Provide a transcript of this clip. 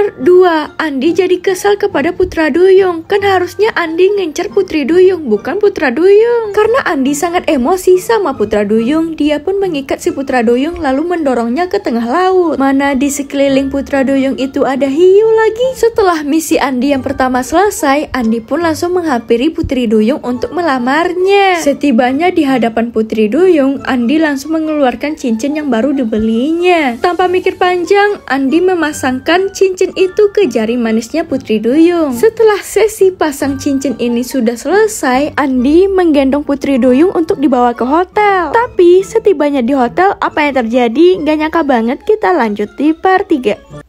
Nomor 2, Andi jadi kesal kepada Putra Duyung. Kan harusnya Andi ngincer Putri Duyung, bukan Putra Duyung. Karena Andi sangat emosi sama Putra Duyung, dia pun mengikat si Putra Duyung lalu mendorongnya ke tengah laut. Mana di sekeliling Putra Duyung itu ada hiu lagi. Setelah misi Andi yang pertama selesai, Andi pun langsung menghampiri Putri Duyung untuk melamarnya. Setibanya di hadapan Putri Duyung, Andi langsung mengeluarkan cincin yang baru dibelinya. Tanpa mikir panjang, Andi memasangkan cincin cincin itu ke jari manisnya Putri Duyung. Setelah sesi pasang cincin ini sudah selesai, Andi menggendong Putri Duyung untuk dibawa ke hotel. Tapi setibanya di hotel, apa yang terjadi? Gak nyangka banget kita lanjut di part 3.